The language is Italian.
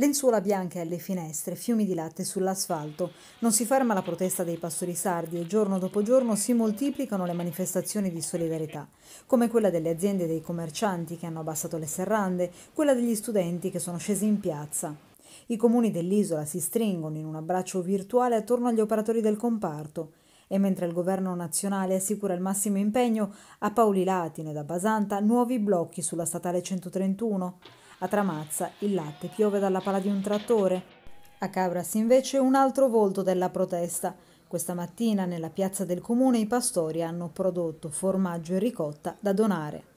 Lenzuola bianche alle finestre, fiumi di latte sull'asfalto. Non si ferma la protesta dei pastori sardi e giorno dopo giorno si moltiplicano le manifestazioni di solidarietà, come quella delle aziende e dei commercianti che hanno abbassato le serrande, quella degli studenti che sono scesi in piazza. I comuni dell'isola si stringono in un abbraccio virtuale attorno agli operatori del comparto e mentre il governo nazionale assicura il massimo impegno, a Paoli Latino ed a Basanta nuovi blocchi sulla statale 131 a Tramazza il latte piove dalla pala di un trattore. A Cabras invece un altro volto della protesta. Questa mattina nella piazza del comune i pastori hanno prodotto formaggio e ricotta da donare.